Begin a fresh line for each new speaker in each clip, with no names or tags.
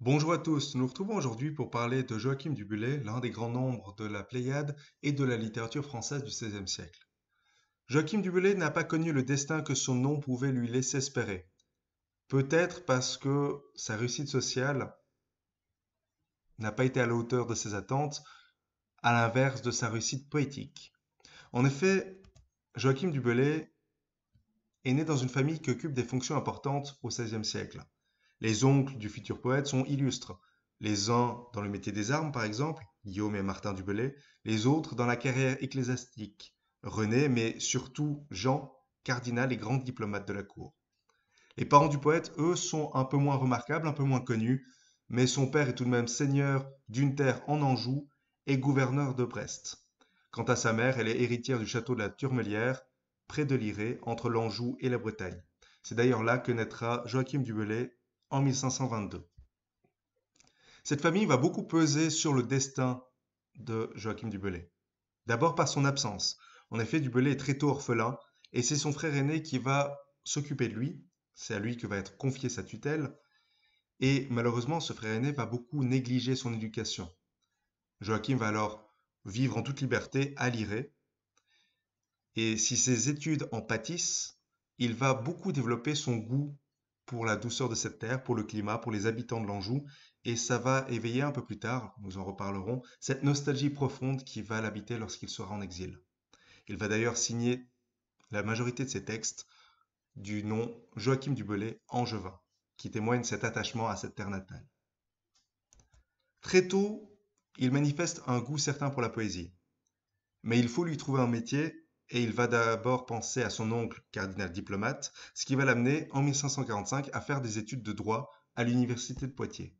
Bonjour à tous, nous nous retrouvons aujourd'hui pour parler de Joachim du l'un des grands nombres de la Pléiade et de la littérature française du XVIe siècle. Joachim du n'a pas connu le destin que son nom pouvait lui laisser espérer. Peut-être parce que sa réussite sociale n'a pas été à la hauteur de ses attentes, à l'inverse de sa réussite poétique. En effet, Joachim du est né dans une famille qui occupe des fonctions importantes au XVIe siècle. Les oncles du futur poète sont illustres, les uns dans le métier des armes, par exemple, Guillaume et Martin Dubelet, les autres dans la carrière ecclésiastique, René, mais surtout Jean, cardinal et grand diplomate de la cour. Les parents du poète, eux, sont un peu moins remarquables, un peu moins connus, mais son père est tout de même seigneur d'une terre en Anjou et gouverneur de Brest. Quant à sa mère, elle est héritière du château de la Turmelière, près de Liré, entre l'Anjou et la Bretagne. C'est d'ailleurs là que naîtra Joachim Dubelet, en 1522. Cette famille va beaucoup peser sur le destin de Joachim du D'abord par son absence. En effet, du est très tôt orphelin et c'est son frère aîné qui va s'occuper de lui. C'est à lui que va être confiée sa tutelle. Et malheureusement, ce frère aîné va beaucoup négliger son éducation. Joachim va alors vivre en toute liberté à l'irée. Et si ses études en pâtissent, il va beaucoup développer son goût pour la douceur de cette terre, pour le climat, pour les habitants de l'Anjou, et ça va éveiller un peu plus tard, nous en reparlerons, cette nostalgie profonde qui va l'habiter lorsqu'il sera en exil. Il va d'ailleurs signer la majorité de ses textes du nom Joachim du Angevin, qui témoigne cet attachement à cette terre natale. Très tôt, il manifeste un goût certain pour la poésie, mais il faut lui trouver un métier et il va d'abord penser à son oncle, cardinal diplomate, ce qui va l'amener en 1545 à faire des études de droit à l'université de Poitiers.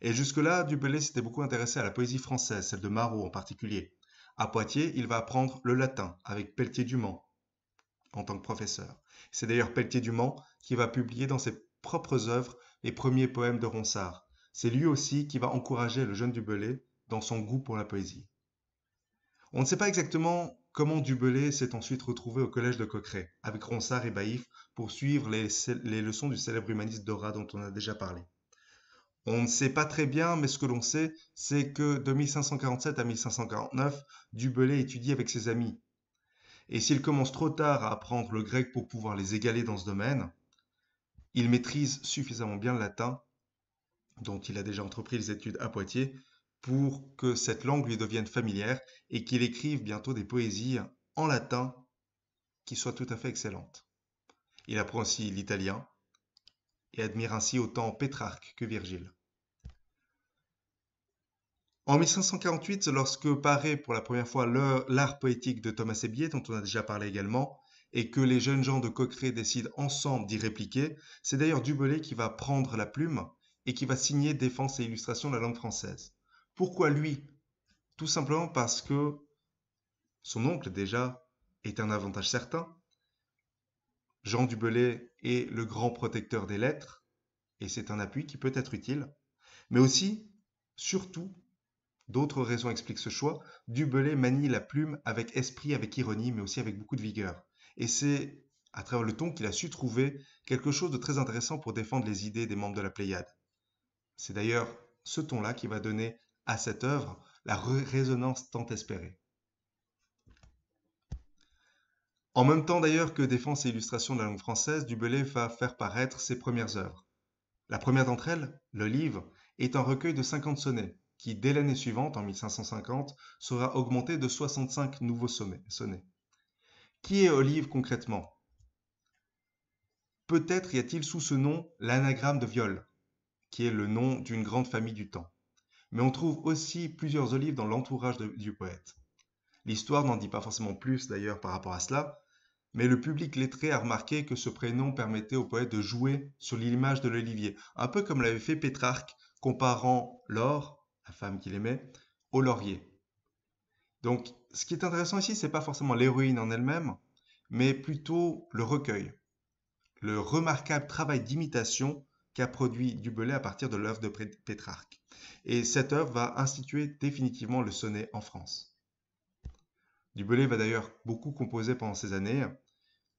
Et jusque-là, Dubelet s'était beaucoup intéressé à la poésie française, celle de Marot en particulier. À Poitiers, il va apprendre le latin avec Pelletier Dumont en tant que professeur. C'est d'ailleurs Pelletier Dumont qui va publier dans ses propres œuvres les premiers poèmes de Ronsard. C'est lui aussi qui va encourager le jeune Dubellé dans son goût pour la poésie. On ne sait pas exactement comment Dubelet s'est ensuite retrouvé au collège de Coqueret, avec Ronsard et Baïf, pour suivre les, leçons du célèbre humaniste Dora dont on a déjà parlé. On ne sait pas très bien, mais ce que l'on sait, c'est que de 1547 à 1549, Dubelé étudie avec ses amis. Et s'il commence trop tard à apprendre le grec pour pouvoir les égaler dans ce domaine, il maîtrise suffisamment bien le latin, dont il a déjà entrepris les études à Poitiers, pour que cette langue lui devienne familière et qu'il écrive bientôt des poésies en latin qui soient tout à fait excellentes. Il apprend aussi l'italien et admire ainsi autant Pétrarque que Virgile. En 1548, lorsque paraît pour la première fois l'art poétique de Thomas Sébillet, dont on a déjà parlé également, et que les jeunes gens de Coqueret décident ensemble d'y répliquer, c'est d'ailleurs Dubelet qui va prendre la plume et qui va signer Défense et Illustration de la langue française. Pourquoi lui Tout simplement parce que son oncle déjà est un avantage certain. Jean Dubelet est le grand protecteur des lettres, et c'est un appui qui peut être utile. Mais aussi, surtout, d'autres raisons expliquent ce choix, Dubelet manie la plume avec esprit, avec ironie, mais aussi avec beaucoup de vigueur. Et c'est à travers le ton qu'il a su trouver quelque chose de très intéressant pour défendre les idées des membres de la Pléiade. C'est d'ailleurs ce ton-là qui va donner à cette œuvre la résonance tant espérée. En même temps d'ailleurs que Défense et illustration de la langue française, Dubélé va faire paraître ses premières œuvres. La première d'entre elles, Le Livre, est un recueil de 50 sonnets, qui dès l'année suivante, en 1550, sera augmenté de 65 nouveaux sonnets. Qui est Olive concrètement Peut-être y a-t-il sous ce nom l'anagramme de viol, qui est le nom d'une grande famille du temps mais on trouve aussi plusieurs olives dans l'entourage du poète. L'histoire n'en dit pas forcément plus d'ailleurs par rapport à cela, mais le public lettré a remarqué que ce prénom permettait au poète de jouer sur l'image de l'olivier, un peu comme l'avait fait Pétrarque, comparant l'or, la femme qu'il aimait, au laurier. Donc, ce qui est intéressant ici, c'est pas forcément l'héroïne en elle-même, mais plutôt le recueil, le remarquable travail d'imitation produit du à partir de l'œuvre de Pétrarque. Et cette œuvre va instituer définitivement le sonnet en France. Du va d'ailleurs beaucoup composer pendant ces années.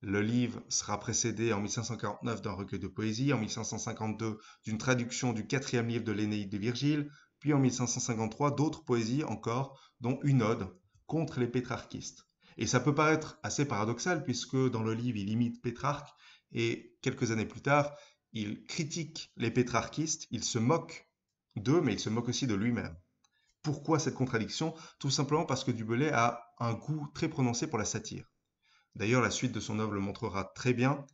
Le livre sera précédé en 1549 d'un recueil de poésie, en 1552 d'une traduction du quatrième livre de l'Énéide de Virgile, puis en 1553 d'autres poésies encore, dont une ode contre les pétrarchistes. Et ça peut paraître assez paradoxal puisque dans le livre il imite Pétrarque et quelques années plus tard il critique les pétrarchistes, il se moque d'eux, mais il se moque aussi de lui-même. Pourquoi cette contradiction Tout simplement parce que Dubelet a un goût très prononcé pour la satire. D'ailleurs, la suite de son œuvre le montrera très bien.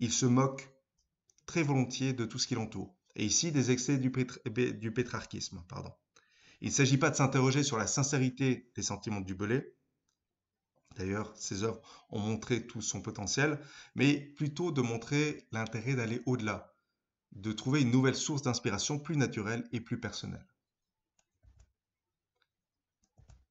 Il se moque très volontiers de tout ce qui l'entoure, et ici des excès du, eh pétrarchisme. Pardon. Il ne s'agit pas de s'interroger sur la sincérité des sentiments de Dubelet, D'ailleurs, ses œuvres ont montré tout son potentiel, mais plutôt de montrer l'intérêt d'aller au-delà, de trouver une nouvelle source d'inspiration plus naturelle et plus personnelle.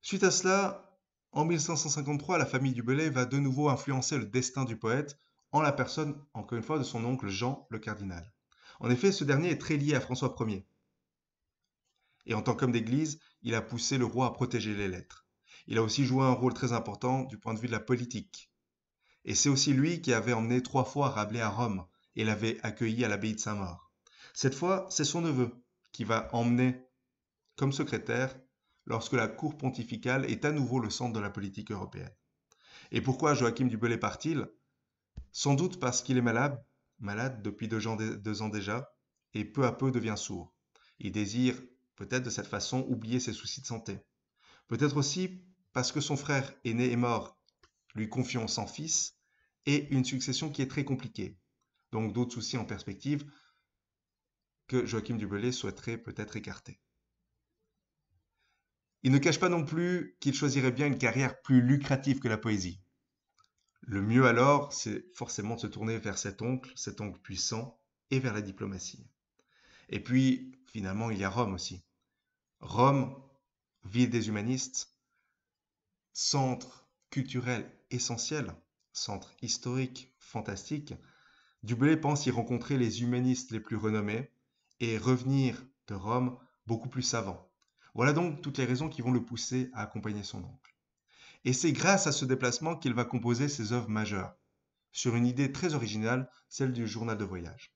Suite à cela, en 1553, la famille du Belay va de nouveau influencer le destin du poète en la personne, encore une fois, de son oncle Jean le cardinal. En effet, ce dernier est très lié à François Ier. Et en tant qu'homme d'Église, il a poussé le roi à protéger les lettres il a aussi joué un rôle très important du point de vue de la politique. Et c'est aussi lui qui avait emmené trois fois Rabelais à Rome et l'avait accueilli à l'abbaye de Saint-Maur. Cette fois, c'est son neveu qui va emmener comme secrétaire lorsque la cour pontificale est à nouveau le centre de la politique européenne. Et pourquoi Joachim du Bellay part-il Sans doute parce qu'il est malade, malade depuis deux ans déjà, et peu à peu devient sourd. Il désire peut-être de cette façon oublier ses soucis de santé. Peut-être aussi parce que son frère aîné est mort, lui confiant son fils, et une succession qui est très compliquée. Donc d'autres soucis en perspective que Joachim du souhaiterait peut-être écarter. Il ne cache pas non plus qu'il choisirait bien une carrière plus lucrative que la poésie. Le mieux alors, c'est forcément de se tourner vers cet oncle, cet oncle puissant, et vers la diplomatie. Et puis, finalement, il y a Rome aussi. Rome, ville des humanistes, centre culturel essentiel, centre historique fantastique, Dublé pense y rencontrer les humanistes les plus renommés et revenir de Rome beaucoup plus savant. Voilà donc toutes les raisons qui vont le pousser à accompagner son oncle. Et c'est grâce à ce déplacement qu'il va composer ses œuvres majeures, sur une idée très originale, celle du journal de voyage.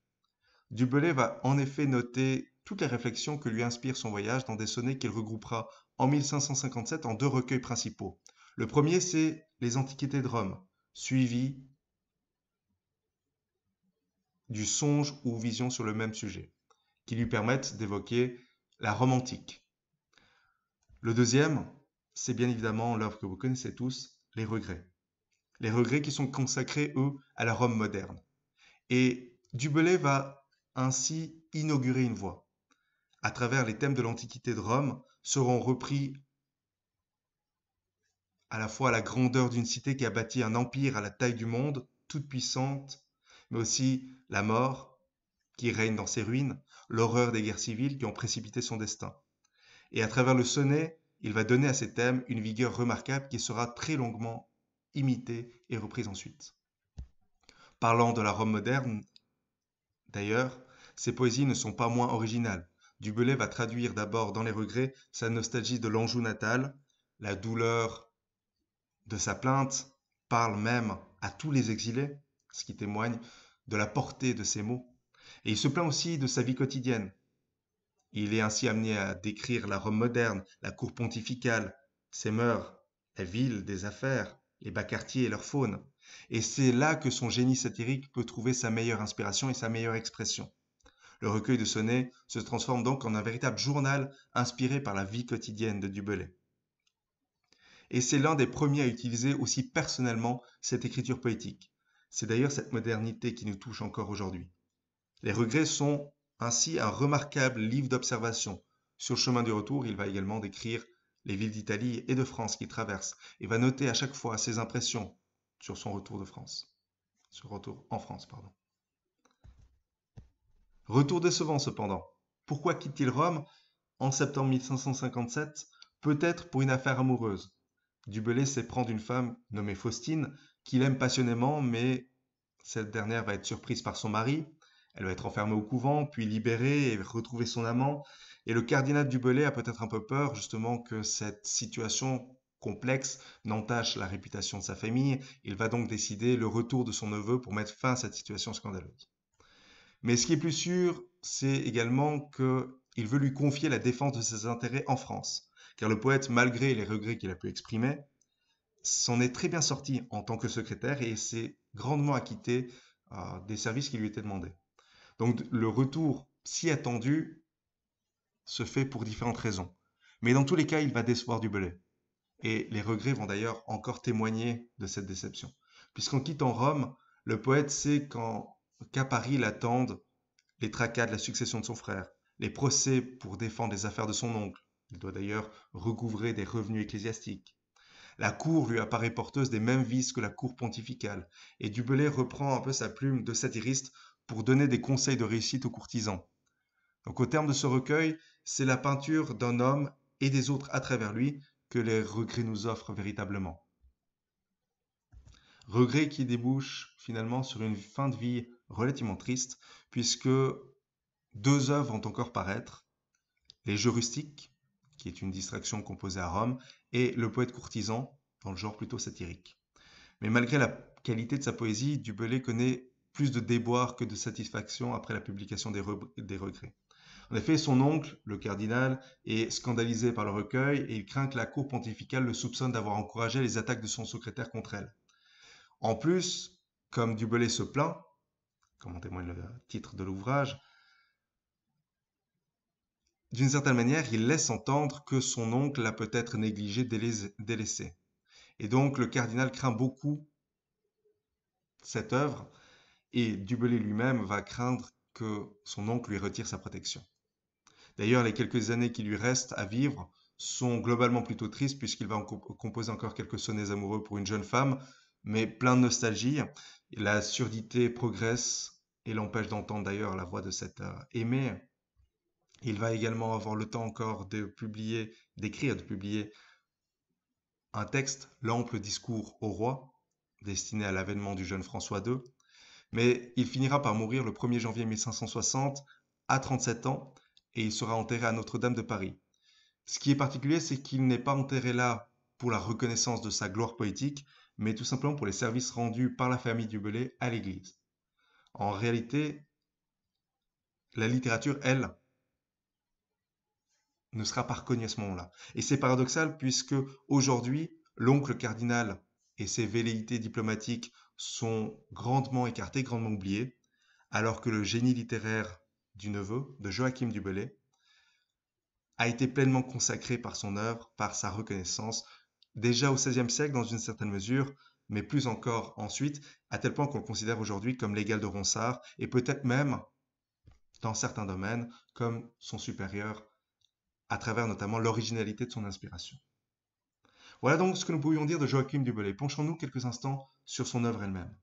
Dubelet va en effet noter toutes les réflexions que lui inspire son voyage dans des sonnets qu'il regroupera en 1557 en deux recueils principaux. Le premier, c'est Les Antiquités de Rome, suivi du songe ou vision sur le même sujet, qui lui permettent d'évoquer la Rome antique. Le deuxième, c'est bien évidemment l'œuvre que vous connaissez tous, Les Regrets. Les Regrets qui sont consacrés, eux, à la Rome moderne. Et Dubelet va ainsi inaugurer une voie. À travers les thèmes de l'Antiquité de Rome, seront repris à la fois la grandeur d'une cité qui a bâti un empire à la taille du monde, toute puissante, mais aussi la mort qui règne dans ses ruines, l'horreur des guerres civiles qui ont précipité son destin. Et à travers le sonnet, il va donner à ces thèmes une vigueur remarquable qui sera très longuement imitée et reprise ensuite. Parlant de la Rome moderne, d'ailleurs, ses poésies ne sont pas moins originales. Dubelet va traduire d'abord dans les regrets sa nostalgie de l'Anjou natal, la douleur de sa plainte, parle même à tous les exilés, ce qui témoigne de la portée de ses mots. Et il se plaint aussi de sa vie quotidienne. Il est ainsi amené à décrire la Rome moderne, la cour pontificale, ses mœurs, la ville des affaires, les bas quartiers et leur faune. Et c'est là que son génie satirique peut trouver sa meilleure inspiration et sa meilleure expression. Le recueil de sonnets se transforme donc en un véritable journal inspiré par la vie quotidienne de Dubellay. Et c'est l'un des premiers à utiliser aussi personnellement cette écriture poétique. C'est d'ailleurs cette modernité qui nous touche encore aujourd'hui. Les regrets sont ainsi un remarquable livre d'observation. Sur le chemin du retour, il va également décrire les villes d'Italie et de France qu'il traverse et va noter à chaque fois ses impressions sur son retour de France. retour en France, pardon. Retour décevant cependant. Pourquoi quitte-t-il Rome en septembre 1557 Peut-être pour une affaire amoureuse. sait s'éprend d'une femme nommée Faustine qu'il aime passionnément, mais cette dernière va être surprise par son mari. Elle va être enfermée au couvent, puis libérée et retrouver son amant. Et le cardinal dubelé a peut-être un peu peur justement que cette situation complexe n'entache la réputation de sa famille. Il va donc décider le retour de son neveu pour mettre fin à cette situation scandaleuse. Mais ce qui est plus sûr, c'est également qu'il veut lui confier la défense de ses intérêts en France. Car le poète, malgré les regrets qu'il a pu exprimer, s'en est très bien sorti en tant que secrétaire et s'est grandement acquitté euh, des services qui lui étaient demandés. Donc le retour si attendu se fait pour différentes raisons. Mais dans tous les cas, il va décevoir du Belay. Et les regrets vont d'ailleurs encore témoigner de cette déception. Puisqu'en quittant Rome, le poète sait qu'en qu'à Paris l'attendent les tracas de la succession de son frère, les procès pour défendre les affaires de son oncle, il doit d'ailleurs recouvrer des revenus ecclésiastiques. La cour lui apparaît porteuse des mêmes vices que la cour pontificale, et Dubelet reprend un peu sa plume de satiriste pour donner des conseils de réussite aux courtisans. Donc au terme de ce recueil, c'est la peinture d'un homme et des autres à travers lui que les regrets nous offrent véritablement. Regrets qui débouchent finalement sur une fin de vie relativement triste, puisque deux œuvres vont encore paraître, Les Jeux rustiques, qui est une distraction composée à Rome, et Le poète courtisan, dans le genre plutôt satirique. Mais malgré la qualité de sa poésie, Dubelet connaît plus de déboires que de satisfaction après la publication des, des regrets. En effet, son oncle, le cardinal, est scandalisé par le recueil et il craint que la cour pontificale le soupçonne d'avoir encouragé les attaques de son secrétaire contre elle. En plus, comme Dubelet se plaint, comme en témoigne le titre de l'ouvrage, d'une certaine manière, il laisse entendre que son oncle l'a peut-être négligé, délaissé. Et donc le cardinal craint beaucoup cette œuvre, et Dubélé lui-même va craindre que son oncle lui retire sa protection. D'ailleurs, les quelques années qui lui restent à vivre sont globalement plutôt tristes puisqu'il va composer encore quelques sonnets amoureux pour une jeune femme, mais plein de nostalgie, la surdité progresse et l'empêche d'entendre d'ailleurs la voix de cette euh, aimée. Il va également avoir le temps encore de publier, d'écrire, de publier un texte, l'ample discours au roi, destiné à l'avènement du jeune François II, mais il finira par mourir le 1er janvier 1560 à 37 ans et il sera enterré à Notre-Dame de Paris. Ce qui est particulier, c'est qu'il n'est pas enterré là pour la reconnaissance de sa gloire poétique, mais tout simplement pour les services rendus par la famille du Belay à l'Église. En réalité, la littérature, elle, ne sera pas reconnue à ce moment-là. Et c'est paradoxal puisque aujourd'hui, l'oncle cardinal et ses velléités diplomatiques sont grandement écartés, grandement oubliés, alors que le génie littéraire du neveu, de Joachim du a été pleinement consacré par son œuvre, par sa reconnaissance déjà au XVIe siècle dans une certaine mesure, mais plus encore ensuite, à tel point qu'on considère aujourd'hui comme l'égal de Ronsard, et peut-être même, dans certains domaines, comme son supérieur, à travers notamment l'originalité de son inspiration. Voilà donc ce que nous pouvions dire de Joachim du Bellay. Penchons-nous quelques instants sur son œuvre elle-même.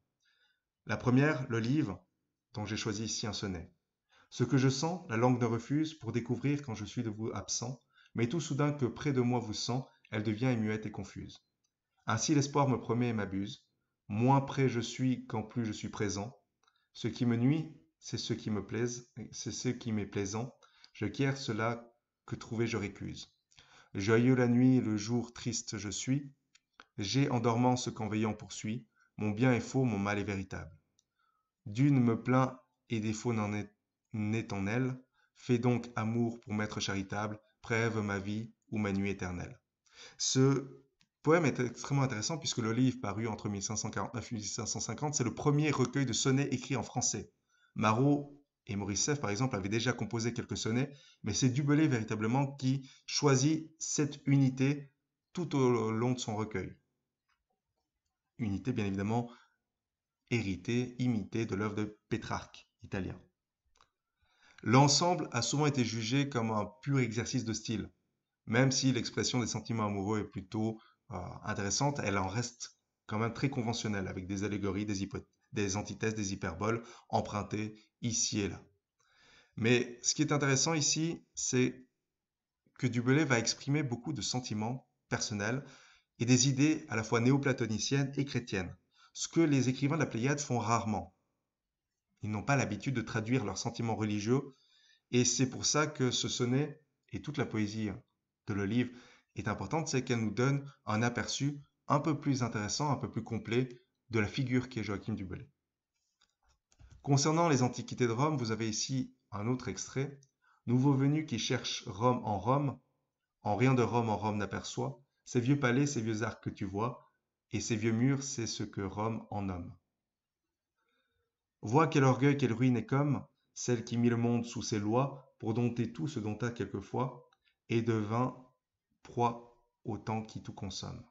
La première, le livre, dont j'ai choisi ici un sonnet. Ce que je sens, la langue ne refuse, pour découvrir quand je suis de vous absent, mais tout soudain que près de moi vous sent, elle devient muette et confuse. Ainsi l'espoir me promet et m'abuse, moins près je suis quand plus je suis présent, ce qui me nuit, c'est ce qui me plaise, c'est ce qui m'est plaisant, je quiers cela que trouver je récuse. Joyeux la nuit, le jour triste je suis, j'ai en dormant ce qu'en veillant poursuit, mon bien est faux, mon mal est véritable. D'une me plaint et défaut n'en est, en elle, fais donc amour pour m'être charitable, prêve ma vie ou ma nuit éternelle. Ce poème est extrêmement intéressant puisque le livre paru entre 1549 et 1550, c'est le premier recueil de sonnets écrits en français. Marot et Morissef, par exemple, avaient déjà composé quelques sonnets, mais c'est Dubelet véritablement qui choisit cette unité tout au long de son recueil. Unité, bien évidemment, héritée, imitée de l'œuvre de Pétrarque, italien. L'ensemble a souvent été jugé comme un pur exercice de style même si l'expression des sentiments amoureux est plutôt euh, intéressante, elle en reste quand même très conventionnelle, avec des allégories, des, antithèses, des hyperboles empruntées ici et là. Mais ce qui est intéressant ici, c'est que Dubelet va exprimer beaucoup de sentiments personnels et des idées à la fois néoplatoniciennes et chrétiennes, ce que les écrivains de la Pléiade font rarement. Ils n'ont pas l'habitude de traduire leurs sentiments religieux, et c'est pour ça que ce sonnet et toute la poésie hein, de le livre est importante, c'est qu'elle nous donne un aperçu un peu plus intéressant, un peu plus complet de la figure qui est Joachim du Bellay. Concernant les antiquités de Rome, vous avez ici un autre extrait. Nouveau venu qui cherche Rome en Rome, en rien de Rome en Rome n'aperçoit. Ces vieux palais, ces vieux arcs que tu vois, et ces vieux murs, c'est ce que Rome en nomme. Vois quel orgueil, quelle ruine est comme, celle qui mit le monde sous ses lois pour dompter tout ce dont a quelquefois et devint proie au temps qui tout consomme.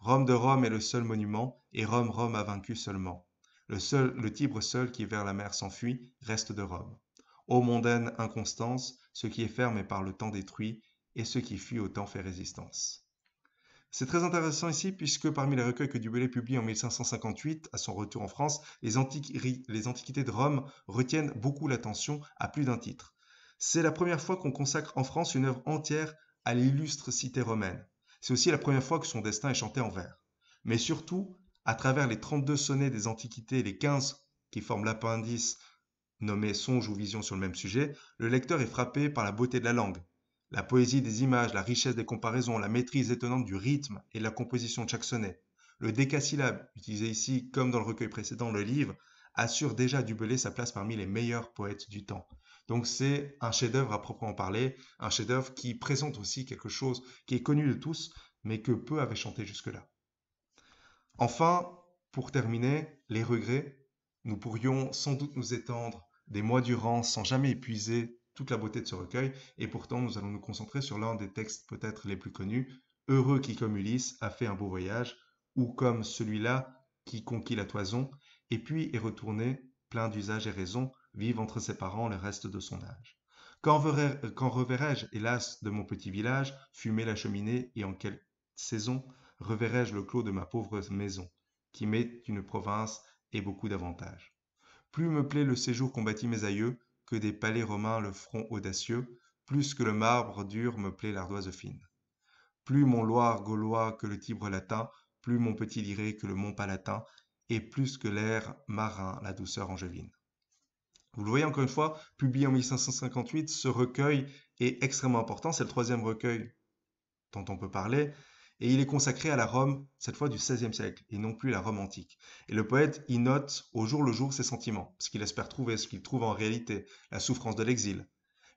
Rome de Rome est le seul monument, et Rome Rome a vaincu seulement. Le, seul, le Tibre seul qui vers la mer s'enfuit reste de Rome. Ô mondaine inconstance, ce qui est ferme est par le temps détruit, et ce qui fuit au temps fait résistance. C'est très intéressant ici puisque parmi les recueils que Dubélé publie en 1558, à son retour en France, les antiquités de Rome retiennent beaucoup l'attention à plus d'un titre. C'est la première fois qu'on consacre en France une œuvre entière à l'illustre cité romaine. C'est aussi la première fois que son destin est chanté en vers. Mais surtout, à travers les 32 sonnets des Antiquités et les 15 qui forment l'appendice nommé Songe ou Vision sur le même sujet, le lecteur est frappé par la beauté de la langue, la poésie des images, la richesse des comparaisons, la maîtrise étonnante du rythme et de la composition de chaque sonnet. Le décasyllabe, utilisé ici comme dans le recueil précédent, le livre, assure déjà à Dubelet sa place parmi les meilleurs poètes du temps. Donc c'est un chef-d'œuvre à proprement parler, un chef-d'œuvre qui présente aussi quelque chose qui est connu de tous, mais que peu avaient chanté jusque-là. Enfin, pour terminer, les regrets. Nous pourrions sans doute nous étendre des mois durant sans jamais épuiser toute la beauté de ce recueil, et pourtant nous allons nous concentrer sur l'un des textes peut-être les plus connus, Heureux qui comme Ulysse a fait un beau voyage, ou comme celui-là qui conquit la toison, et puis est retourné, plein d'usages et raisons » Vive entre ses parents le reste de son âge. Quand, reverrai-je, hélas, de mon petit village, fumer la cheminée et en quelle saison reverrai-je le clos de ma pauvre maison, qui m'est une province et beaucoup d'avantages Plus me plaît le séjour qu'ont bâti mes aïeux, que des palais romains le front audacieux, plus que le marbre dur me plaît l'ardoise fine. Plus mon Loir gaulois que le Tibre latin, plus mon petit liré que le Mont Palatin, et plus que l'air marin la douceur angevine. Vous le voyez encore une fois, publié en 1558, ce recueil est extrêmement important. C'est le troisième recueil dont on peut parler. Et il est consacré à la Rome, cette fois du XVIe siècle, et non plus la Rome antique. Et le poète y note au jour le jour ses sentiments, ce qu'il espère trouver, ce qu'il trouve en réalité, la souffrance de l'exil.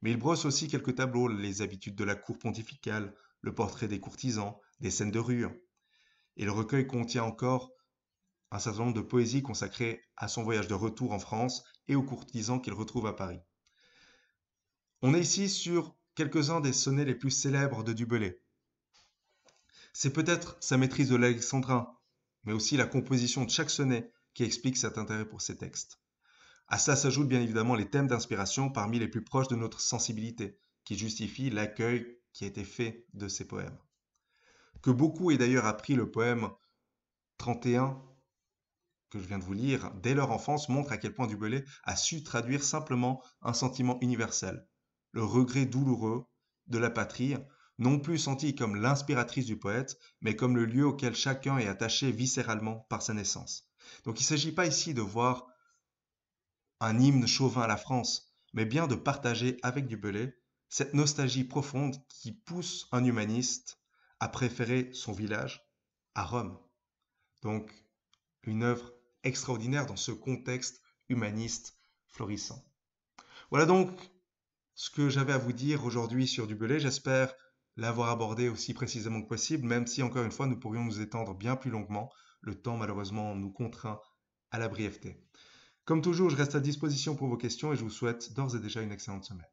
Mais il brosse aussi quelques tableaux, les habitudes de la cour pontificale, le portrait des courtisans, des scènes de rue. Et le recueil contient encore un certain nombre de poésies consacrées à son voyage de retour en France et aux courtisans qu'il retrouve à Paris. On est ici sur quelques-uns des sonnets les plus célèbres de Dubelet. C'est peut-être sa maîtrise de l'alexandrin, mais aussi la composition de chaque sonnet qui explique cet intérêt pour ses textes. À ça s'ajoutent bien évidemment les thèmes d'inspiration parmi les plus proches de notre sensibilité, qui justifient l'accueil qui a été fait de ces poèmes. Que beaucoup aient d'ailleurs appris le poème 31 que je viens de vous lire dès leur enfance montre à quel point Dubélé a su traduire simplement un sentiment universel, le regret douloureux de la patrie, non plus senti comme l'inspiratrice du poète, mais comme le lieu auquel chacun est attaché viscéralement par sa naissance. Donc il ne s'agit pas ici de voir un hymne chauvin à la France, mais bien de partager avec dubelet cette nostalgie profonde qui pousse un humaniste à préférer son village à Rome. Donc une œuvre extraordinaire dans ce contexte humaniste florissant. Voilà donc ce que j'avais à vous dire aujourd'hui sur dubelet J'espère l'avoir abordé aussi précisément que possible, même si encore une fois nous pourrions nous étendre bien plus longuement. Le temps malheureusement nous contraint à la brièveté. Comme toujours, je reste à disposition pour vos questions et je vous souhaite d'ores et déjà une excellente semaine.